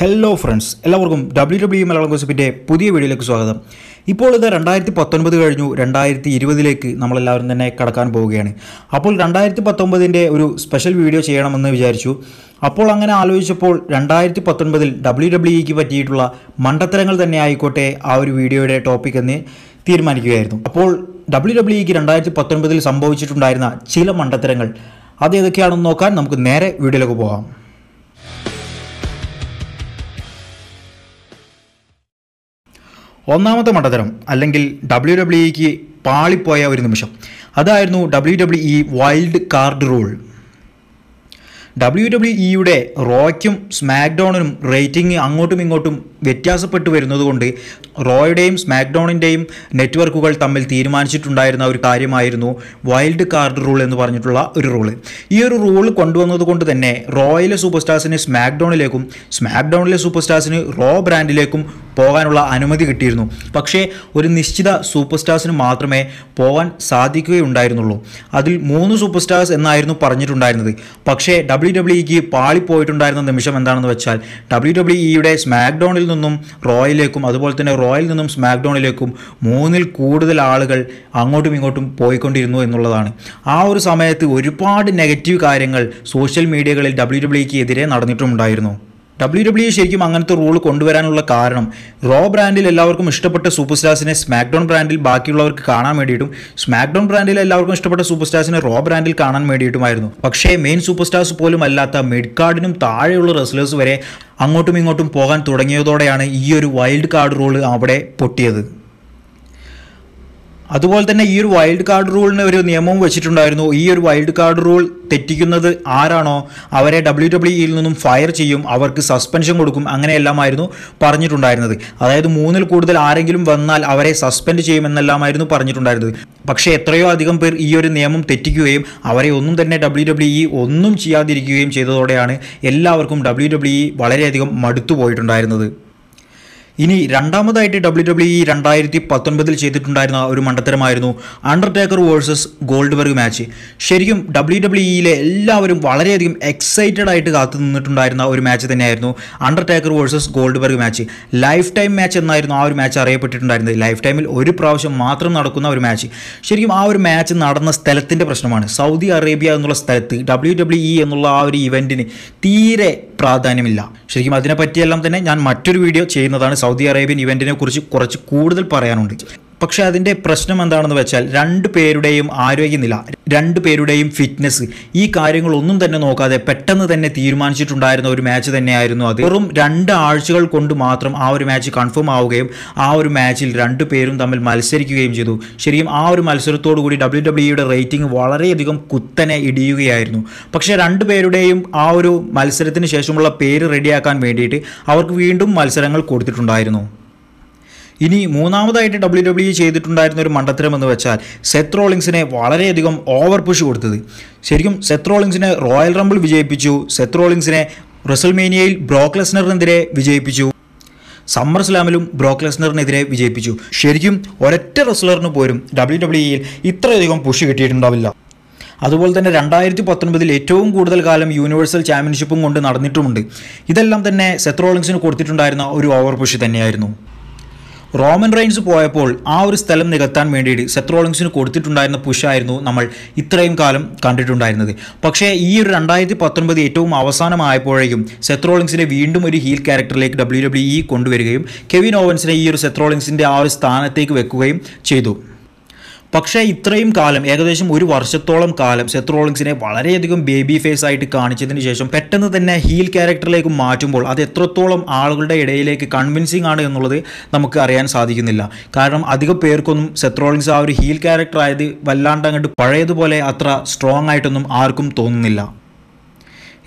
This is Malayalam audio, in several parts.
ഹലോ ഫ്രണ്ട്സ് എല്ലാവർക്കും ഡബ്ല്യു ഡബ്ല്യു e മലയാളം ഗോസിപ്പിൻ്റെ പുതിയ വീഡിയോയിലേക്ക് സ്വാഗതം ഇപ്പോൾ ഇത് രണ്ടായിരത്തി പത്തൊൻപത് കഴിഞ്ഞു രണ്ടായിരത്തി ഇരുപതിലേക്ക് നമ്മളെല്ലാവരും തന്നെ കടക്കാൻ പോവുകയാണ് അപ്പോൾ രണ്ടായിരത്തി പത്തൊമ്പതിൻ്റെ ഒരു സ്പെഷ്യൽ വീഡിയോ ചെയ്യണമെന്ന് വിചാരിച്ചു അപ്പോൾ അങ്ങനെ ആലോചിച്ചപ്പോൾ രണ്ടായിരത്തി പത്തൊൻപതിൽ ഡബ്ല്യു ഡബ്ല്യു ഇക്ക് പറ്റിയിട്ടുള്ള മണ്ടത്തരങ്ങൾ തന്നെ ആയിക്കോട്ടെ ആ ഒരു വീഡിയോയുടെ ടോപ്പിക് എന്ന് തീരുമാനിക്കുകയായിരുന്നു അപ്പോൾ ഡബ്ല്യു ഡബ്ല്യു ഇക്ക് രണ്ടായിരത്തി പത്തൊൻപതിൽ സംഭവിച്ചിട്ടുണ്ടായിരുന്ന ചില മണ്ടത്തരങ്ങൾ അത് ഏതൊക്കെയാണെന്ന് നോക്കാൻ നമുക്ക് നേരെ വീഡിയോയിലേക്ക് പോകാം ഒന്നാമത്തെ മണ്ടത്തരം അല്ലെങ്കിൽ ഡബ്ല്യു ഡബ്ല്യു ഇക്ക് പാളിപ്പോയ ഒരു നിമിഷം അതായിരുന്നു W W E wild card rule W W ഇയുടെ റോയ്ക്കും സ്മാക്ക്ഡൗണിനും റേറ്റിംഗ് അങ്ങോട്ടും ഇങ്ങോട്ടും വ്യത്യാസപ്പെട്ടു വരുന്നതുകൊണ്ട് റോയുടെയും സ്മാക്ഡോണിൻ്റെയും നെറ്റ്വർക്കുകൾ തമ്മിൽ തീരുമാനിച്ചിട്ടുണ്ടായിരുന്ന ഒരു കാര്യമായിരുന്നു വൈൽഡ് കാർഡ് റൂൾ എന്ന് പറഞ്ഞിട്ടുള്ള ഒരു റൂള് ഈ ഒരു റൂൾ കൊണ്ടുവന്നതുകൊണ്ട് തന്നെ റോയിലെ സൂപ്പർ സ്റ്റാർസിന് സ്മാക്ഡൗണിലേക്കും സ്മാക്ഡൗണിലെ സൂപ്പർ സ്റ്റാർസിന് റോ ബ്രാൻഡിലേക്കും പോകാനുള്ള അനുമതി കിട്ടിയിരുന്നു പക്ഷേ ഒരു നിശ്ചിത സൂപ്പർ സ്റ്റാർസിന് മാത്രമേ പോകാൻ സാധിക്കുകയുണ്ടായിരുന്നുള്ളൂ അതിൽ മൂന്ന് സൂപ്പർ സ്റ്റാർസ് എന്നായിരുന്നു പറഞ്ഞിട്ടുണ്ടായിരുന്നത് പക്ഷേ ഡബ്ല്യു ഡബ്ല്യു ഇക്ക് പാളിപ്പോയിട്ടുണ്ടായിരുന്ന നിമിഷം എന്താണെന്ന് വെച്ചാൽ ഡബ്ല്യു ഡബ്ല്യു ഇയുടെ സ്മാക്ഡോണിൽ നിന്നും റോയിലേക്കും അതുപോലെ തന്നെ റോയിൽ നിന്നും സ്മാക്ഡൗണിലേക്കും മൂന്നിൽ കൂടുതൽ ആളുകൾ അങ്ങോട്ടും ഇങ്ങോട്ടും പോയിക്കൊണ്ടിരുന്നു എന്നുള്ളതാണ് ആ ഒരു സമയത്ത് ഒരുപാട് നെഗറ്റീവ് കാര്യങ്ങൾ സോഷ്യൽ മീഡിയകളിൽ ഡബ്ല്യു ഡബ്ല്യുക്ക് e എതിരെ നടന്നിട്ടുമുണ്ടായിരുന്നു ഡബ്ല്യു ഡബ്ല്യു e ശരിക്കും അങ്ങനത്തെ റൂൾ കൊണ്ടുവരാനുള്ള കാരണം റോ ബ്രാൻഡിൽ എല്ലാവർക്കും ഇഷ്ടപ്പെട്ട സൂപ്പർ സ്റ്റാർസിനെ സ്മാക്ഡൗൺ ബ്രാൻഡിൽ ബാക്കിയുള്ളവർക്ക് കാണാൻ വേണ്ടിയിട്ടും സ്മാക്ഡൗൺ ബ്രാൻഡിൽ എല്ലാവർക്കും ഇഷ്ടപ്പെട്ട സൂപ്പർ സ്റ്റാർസിനെ റോ ബ്രാൻഡിൽ കാണാൻ വേണ്ടിയിട്ടുമായിരുന്നു പക്ഷേ മെയിൻ സൂപ്പർ സ്റ്റാർസ് പോലും അല്ലാത്ത മിഡ് കാർഡിനും താഴെയുള്ള റെസ്ലേഴ്സ് വരെ അങ്ങോട്ടും ഇങ്ങോട്ടും പോകാൻ തുടങ്ങിയതോടെയാണ് ഈ ഒരു വൈൽഡ് കാർഡ് റൂൾ അവിടെ പൊട്ടിയത് അതുപോലെ തന്നെ ഈ ഒരു വൈൽഡ് കാർഡ് റൂളിന് ഒരു നിയമവും വെച്ചിട്ടുണ്ടായിരുന്നു ഈ ഒരു വൈൽഡ് കാർഡ് റൂൾ തെറ്റിക്കുന്നത് ആരാണോ അവരെ ഡബ്ല്യു ഇയിൽ e നിന്നും ഫയർ ചെയ്യും അവർക്ക് സസ്പെൻഷൻ കൊടുക്കും അങ്ങനെയെല്ലാമായിരുന്നു പറഞ്ഞിട്ടുണ്ടായിരുന്നത് അതായത് മൂന്നിൽ കൂടുതൽ ആരെങ്കിലും വന്നാൽ അവരെ സസ്പെൻഡ് ചെയ്യുമെന്നെല്ലാമായിരുന്നു പറഞ്ഞിട്ടുണ്ടായിരുന്നത് പക്ഷേ എത്രയോ അധികം പേർ ഈ ഒരു നിയമം തെറ്റിക്കുകയും അവരെ ഒന്നും തന്നെ ഡബ്ല്യു ഡബ്ല്യു e ഒന്നും ചെയ്യാതിരിക്കുകയും ചെയ്തതോടെയാണ് എല്ലാവർക്കും ഡബ്ല്യു ഡബ്ല്യു e വളരെയധികം പോയിട്ടുണ്ടായിരുന്നത് ഇനി രണ്ടാമതായിട്ട് ഡബ്ല്യു ഡബ്ല്യു ഇ e രണ്ടായിരത്തി പത്തൊൻപതിൽ ചെയ്തിട്ടുണ്ടായിരുന്ന ഒരു മണ്ടത്തരമായിരുന്നു അണ്ടർടേക്കർ വേഴ്സസ് ഗോൾഡ്ബർഗ് മാച്ച് ശരിക്കും ഡബ്ല്യു ഡബ്ല്യു ഇയിലെ e എല്ലാവരും വളരെയധികം എക്സൈറ്റഡ് ആയിട്ട് കാത്തു നിന്നിട്ടുണ്ടായിരുന്ന ഒരു മാച്ച് തന്നെയായിരുന്നു Undertaker versus Goldberg match lifetime match എന്നായിരുന്നു ആ ഒരു മാച്ച് അറിയപ്പെട്ടിട്ടുണ്ടായിരുന്നത് ലൈഫ് ടൈമിൽ ഒരു പ്രാവശ്യം മാത്രം നടക്കുന്ന ഒരു മാച്ച് ശരിക്കും ആ ഒരു മാച്ച് നടന്ന സ്ഥലത്തിൻ്റെ പ്രശ്നമാണ് സൗദി അറേബ്യ എന്നുള്ള സ്ഥലത്ത് ഡബ്ല്യു ഡബ്ല്യു ഇ എന്നുള്ള ആ ഒരു ഇവൻറ്റിന് തീരെ പ്രാധാന്യമില്ല ശരിക്കും അതിനെപ്പറ്റിയെല്ലാം തന്നെ ഞാൻ മറ്റൊരു വീഡിയോ ചെയ്യുന്നതാണ് സൗദി അറേബ്യൻ ഇവൻറ്റിനെ കുറിച്ച് കുറച്ച് കൂടുതൽ പറയാനുണ്ട് പക്ഷേ അതിൻ്റെ പ്രശ്നം എന്താണെന്ന് വെച്ചാൽ രണ്ട് പേരുടെയും ആരോഗ്യനില രണ്ടു പേരുടെയും ഫിറ്റ്നസ് ഈ കാര്യങ്ങളൊന്നും തന്നെ നോക്കാതെ പെട്ടെന്ന് തന്നെ തീരുമാനിച്ചിട്ടുണ്ടായിരുന്ന ഒരു മാച്ച് തന്നെയായിരുന്നു അത് വെറും രണ്ട് ആഴ്ചകൾ കൊണ്ട് മാത്രം ആ ഒരു മാച്ച് കൺഫേം ആവുകയും ആ ഒരു മാച്ചിൽ രണ്ടു പേരും തമ്മിൽ മത്സരിക്കുകയും ചെയ്തു ശരിക്കും ആ ഒരു മത്സരത്തോടു കൂടി ഡബ്ല്യു ഡബ്ല്യുയുടെ റേറ്റിംഗ് വളരെയധികം കുത്തനെ ഇടിയുകയായിരുന്നു പക്ഷേ രണ്ടുപേരുടെയും ആ ഒരു മത്സരത്തിന് ശേഷമുള്ള പേര് റെഡിയാക്കാൻ വേണ്ടിയിട്ട് അവർക്ക് വീണ്ടും മത്സരങ്ങൾ കൊടുത്തിട്ടുണ്ടായിരുന്നു ഇനി മൂന്നാമതായിട്ട് ഡബ്ല്യു ഡബ്ല്യു e ചെയ്തിട്ടുണ്ടായിരുന്ന ഒരു മണ്ടത്തരം എന്ന് വെച്ചാൽ സെത്ത് റോളിങ്സിനെ വളരെയധികം ഓവർ പുഷ് കൊടുത്തത് ശരിക്കും സെത്ത് റോളിങ്സിനെ റോയൽ റംബിൾ വിജയിപ്പിച്ചു സെത്ത് റോളിങ്സിനെ റസൽമേനിയയിൽ ബ്രോക്ക് ലെസ്നറിനെതിരെ വിജയിപ്പിച്ചു സമ്മർ സ്ലാമിലും ബ്രോക്ക് ലെസ്നറിനെതിരെ വിജയിപ്പിച്ചു ശരിക്കും ഒരൊറ്റ റെസ്ലറിന് പോലും ഡബ്ല്യു ഇയിൽ ഇത്രയധികം പുഷ് കിട്ടിയിട്ടുണ്ടാവില്ല അതുപോലെ തന്നെ രണ്ടായിരത്തി പത്തൊൻപതിൽ ഏറ്റവും കൂടുതൽ കാലം യൂണിവേഴ്സൽ ചാമ്പ്യൻഷിപ്പും കൊണ്ട് നടന്നിട്ടുമുണ്ട് ഇതെല്ലാം തന്നെ സെത്രോളിങ്സിന് കൊടുത്തിട്ടുണ്ടായിരുന്ന ഒരു ഓവർ പുഷ് തന്നെയായിരുന്നു റോമൻ റെയിൻസ് പോയപ്പോൾ ആ ഒരു സ്ഥലം നികത്താൻ വേണ്ടിയിട്ട് സെത്രോളിങ്സിന് കൊടുത്തിട്ടുണ്ടായിരുന്ന പുഷായിരുന്നു നമ്മൾ ഇത്രയും കാലം കണ്ടിട്ടുണ്ടായിരുന്നത് പക്ഷേ ഈ ഒരു രണ്ടായിരത്തി പത്തൊൻപത് ഏറ്റവും അവസാനമായപ്പോഴേക്കും സെത്രോളിങ്സിനെ വീണ്ടും ഒരു ഹീൽ ക്യാരക്ടറിലേക്ക് ഡബ്ല്യു ഡബ്ല്യു ഇ കൊണ്ടുവരികയും കെവിൻ ഓവൻസിനെ ഈ ഒരു സെത്രോളിങ്സിൻ്റെ ആ ഒരു സ്ഥാനത്തേക്ക് വെക്കുകയും ചെയ്തു പക്ഷേ ഇത്രയും കാലം ഏകദേശം ഒരു വർഷത്തോളം കാലം സെത്രോളിങ്സിനെ വളരെയധികം ബേബി ഫേസ് ആയിട്ട് കാണിച്ചതിന് ശേഷം പെട്ടെന്ന് തന്നെ ഹീൽ ക്യാരക്ടറിലേക്ക് മാറ്റുമ്പോൾ അത് എത്രത്തോളം ആളുകളുടെ ഇടയിലേക്ക് കൺവിൻസിങ് ആണ് എന്നുള്ളത് നമുക്ക് അറിയാൻ സാധിക്കുന്നില്ല കാരണം അധിക പേർക്കൊന്നും സെത്രോളിങ്സ് ആ ഒരു ഹീൽ ക്യാരക്ടർ ആയത് വല്ലാണ്ട് അങ്ങോട്ട് പഴയതുപോലെ അത്ര സ്ട്രോങ് ആയിട്ടൊന്നും ആർക്കും തോന്നുന്നില്ല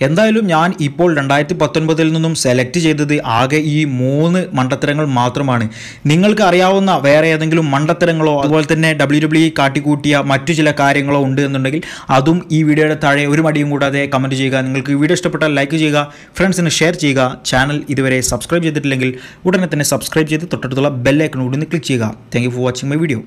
എന്തായാലും ഞാൻ ഇപ്പോൾ രണ്ടായിരത്തി പത്തൊൻപതിൽ നിന്നും സെലക്ട് ചെയ്തത് ആകെ ഈ മൂന്ന് മണ്ടത്തരങ്ങൾ മാത്രമാണ് നിങ്ങൾക്ക് അറിയാവുന്ന വേറെ ഏതെങ്കിലും മണ്ടത്തരങ്ങളോ അതുപോലെ തന്നെ ഡബ്ല്യു ഡബ്ല്യു e കാട്ടിക്കൂട്ടിയ മറ്റു ചില കാര്യങ്ങളോ ഉണ്ട് എന്നുണ്ടെങ്കിൽ അതും ഈ വീഡിയോയുടെ താഴെ ഒരു മടിയും കൂടാതെ കമൻറ്റ് ചെയ്യുക നിങ്ങൾക്ക് വീഡിയോ ഇഷ്ടപ്പെട്ടാൽ ലൈക്ക് ചെയ്യുക ഫ്രണ്ട്സിന് ഷെയർ ചെയ്യുക ചാനൽ ഇതുവരെ സബ്സ്ക്രൈബ് ചെയ്തിട്ടില്ലെങ്കിൽ ഉടനെ തന്നെ സബ്സ്ക്രൈബ് ചെയ്ത് തൊട്ടടുത്തുള്ള ബെല്ലൈക്കൺ ഒന്ന് ക്ലിക്ക് ചെയ്യുക thank for watching my video